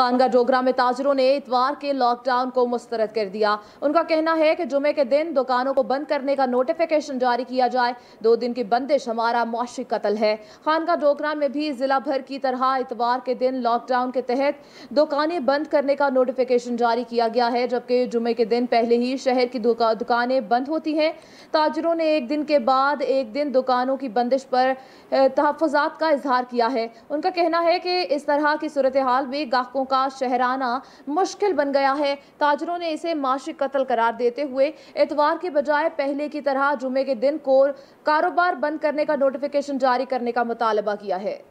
खानगा डोगरा में ताजरों ने इतवार के लॉकडाउन को मुस्तरद कर दिया उनका कहना है कि जुमे के दिन दुकानों को बंद करने का नोटिफिकेशन जारी किया जाए दो दिन की बंदिश हमारा मुआशी कतल है खानगा डोगरा में भी जिला भर की तरह इतवार के दिन लॉकडाउन के तहत दुकानें बंद करने का नोटिफिकेशन जारी किया गया है जबकि जुमे के दिन पहले ही शहर की दुकानें बंद होती हैं ताजरों ने एक दिन के बाद एक दिन दुकानों की बंदिश पर तहफात का इजहार किया है उनका कहना है कि इस तरह की सूरत हाल में गाहकों का शहराना मुश्किल बन गया है ताजरों ने इसे माशिक कत्ल करार देते हुए एतवार के बजाय पहले की तरह जुमे के दिन को कारोबार बंद करने का नोटिफिकेशन जारी करने का मुतालबा किया है